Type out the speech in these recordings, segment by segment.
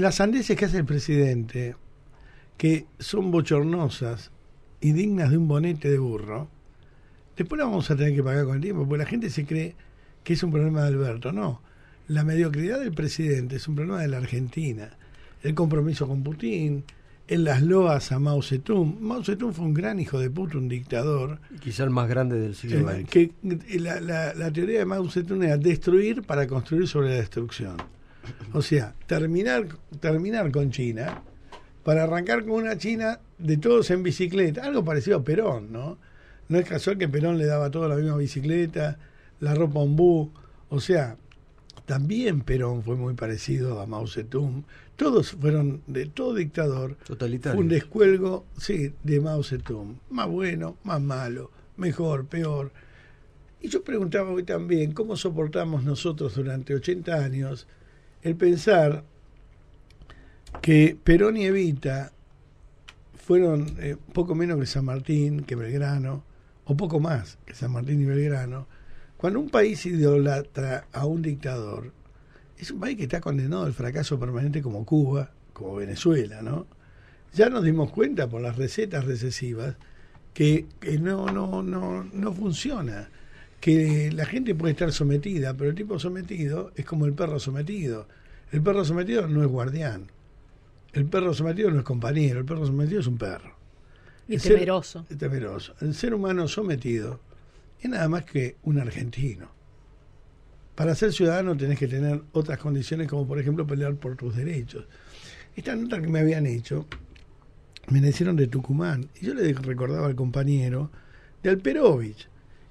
las sandeces que hace el presidente, que son bochornosas y dignas de un bonete de burro, después las vamos a tener que pagar con el tiempo, porque la gente se cree que es un problema de Alberto. No, la mediocridad del presidente es un problema de la Argentina. El compromiso con Putin, en las loas a Mao Zedong. Mao Zedong fue un gran hijo de puta, un dictador. Quizá el más grande del siglo XX. Eh, que, eh, la, la teoría de Mao Zedong era destruir para construir sobre la destrucción. O sea, terminar, terminar con China para arrancar con una China de todos en bicicleta, algo parecido a Perón, ¿no? No es casual que Perón le daba toda la misma bicicleta, la ropa ombú, o sea, también Perón fue muy parecido a Mao Zedong. Todos fueron, de todo dictador, Totalitario. un descuelgo sí, de Mao Zedong. Más bueno, más malo, mejor, peor. Y yo preguntaba hoy también, ¿cómo soportamos nosotros durante 80 años el pensar que Perón y Evita fueron eh, poco menos que San Martín, que Belgrano, o poco más que San Martín y Belgrano, cuando un país idolatra a un dictador, es un país que está condenado al fracaso permanente como Cuba, como Venezuela, ¿no? Ya nos dimos cuenta por las recetas recesivas que, que no, no, no, no funciona que la gente puede estar sometida, pero el tipo sometido es como el perro sometido. El perro sometido no es guardián. El perro sometido no es compañero. El perro sometido es un perro. temeroso. es temeroso. El ser humano sometido es nada más que un argentino. Para ser ciudadano tenés que tener otras condiciones, como por ejemplo pelear por tus derechos. Esta nota que me habían hecho, me la hicieron de Tucumán. Y yo le recordaba al compañero de Alperovich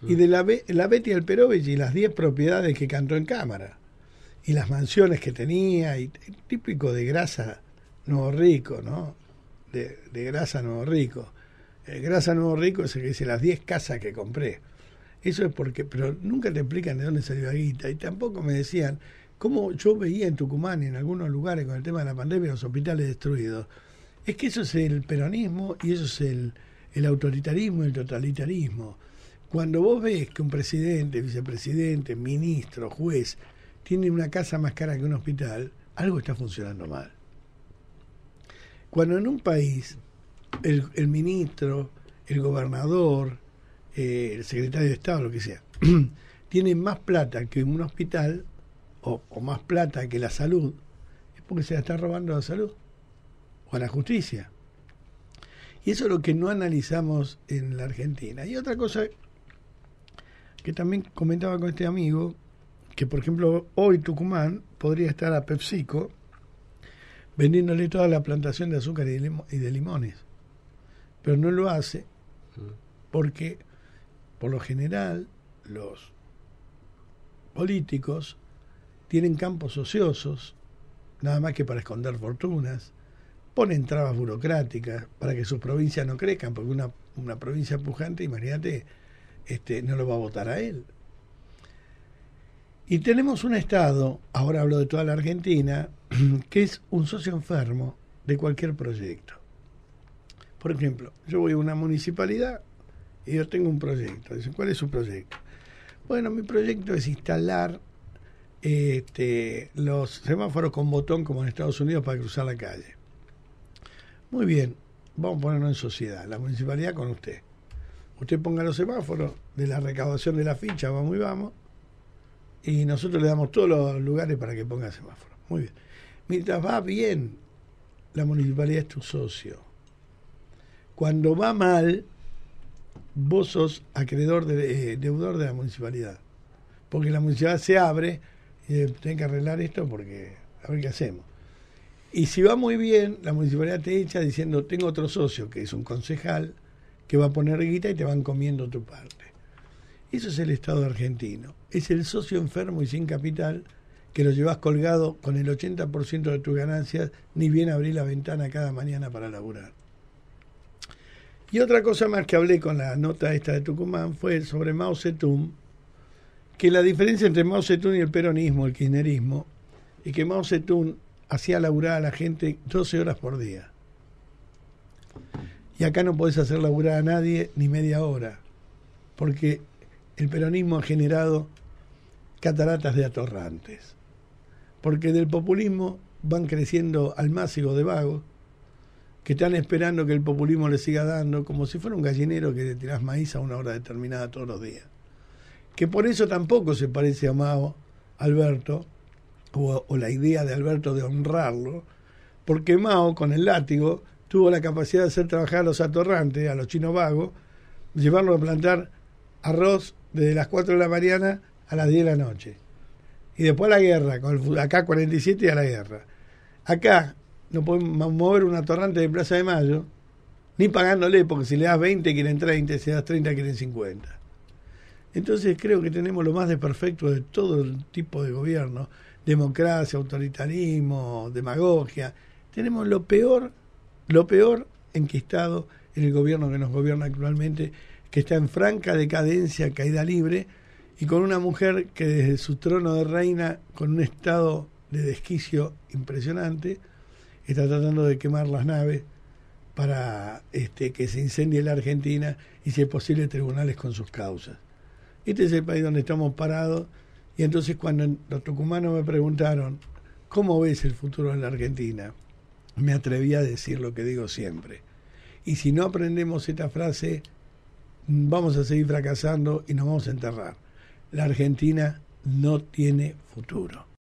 y de la, la Betty Alperovich y las 10 propiedades que cantó en cámara, y las mansiones que tenía, y, típico de grasa nuevo rico, ¿no? De, grasa nuevo rico. Eh, grasa nuevo rico es el que dice las 10 casas que compré. Eso es porque, pero nunca te explican de dónde salió la guita, y tampoco me decían cómo yo veía en Tucumán y en algunos lugares con el tema de la pandemia los hospitales destruidos. Es que eso es el peronismo y eso es el, el autoritarismo y el totalitarismo. Cuando vos ves que un presidente, vicepresidente, ministro, juez, tiene una casa más cara que un hospital, algo está funcionando mal. Cuando en un país el, ministro, el gobernador, eh, el secretario de Estado, lo que sea, tiene más plata que un hospital o, o, más plata que la salud, es porque se la está robando a la salud o a la justicia. Y eso es lo que no analizamos en la Argentina. Y otra cosa que también comentaba con este amigo que, por ejemplo, hoy Tucumán podría estar a PepsiCo vendiéndole toda la plantación de azúcar y de limones, pero no lo hace mm. porque, por lo general, los políticos tienen campos ociosos, nada más que para esconder fortunas, ponen trabas burocráticas para que sus provincias no crezcan, porque una, una provincia pujante, imagínate, este, no lo va a votar a él. Y tenemos un Estado, ahora hablo de toda la Argentina, que es un socio enfermo de cualquier proyecto. Por ejemplo, yo voy a una municipalidad y yo tengo un proyecto. Dicen, ¿cuál es su proyecto? Bueno, mi proyecto es instalar este, los semáforos con botón como en Estados Unidos para cruzar la calle. Muy bien, vamos a ponernos en sociedad, la municipalidad con usted usted ponga los semáforos de la recaudación de la ficha, vamos y vamos, y nosotros le damos todos los lugares para que ponga semáforos. Muy bien. Mientras va bien, la municipalidad es tu socio. Cuando va mal, vos sos acreedor, eh, deudor de la municipalidad. Porque la municipalidad se abre y tiene que arreglar esto porque a ver qué hacemos. Y si va muy bien, la municipalidad te echa diciendo, tengo otro socio, que es un concejal, que va a poner guita y te van comiendo tu parte. Eso es el Estado argentino. Es el socio enfermo y sin capital que lo llevas colgado con el 80% de tus ganancias, ni bien abrir la ventana cada mañana para laburar. Y otra cosa más que hablé con la nota esta de Tucumán fue sobre Mao Zedong, que la diferencia entre Mao Zedong y el peronismo, el kirchnerismo, es que Mao Zedong hacía laburar a la gente 12 horas por día. Y acá no podés hacer laburar a nadie ni media hora, porque el peronismo ha generado cataratas de atorrantes, porque del populismo van creciendo almácigos de vagos que están esperando que el populismo les siga dando, como si fuera un gallinero que le tirás maíz a una hora determinada todos los días. Que por eso tampoco se parece a Mao, Alberto, o la idea de Alberto de honrarlo, porque Mao con el látigo tuvo la capacidad de hacer trabajar a los atorrantes, a los chinos vagos, llevarlos a plantar arroz desde las 4 de la mañana a las 10 de la noche. Y después la guerra, con el, acá 47 y a la guerra. Acá no podemos mover un atorrante de Plaza de Mayo, ni pagándole, porque si le das 20 quieren 30, si le das 30 quieren 50. Entonces creo que tenemos lo más de perfecto de todo el tipo de gobierno, democracia, autoritarismo, demagogia. Tenemos lo peor lo peor enquistado en el gobierno que nos gobierna actualmente, que está en franca decadencia, caída libre, y con una mujer que desde su trono de reina, con un estado de desquicio impresionante, está tratando de quemar las naves para este, que se incendie la Argentina y, si es posible, tribunales con sus causas. Este es el país donde estamos parados. Y entonces cuando los tucumanos me preguntaron, ¿cómo ves el futuro de la Argentina? me atreví a decir lo que digo siempre. Y si no aprendemos esta frase, vamos a seguir fracasando y nos vamos a enterrar. La Argentina no tiene futuro.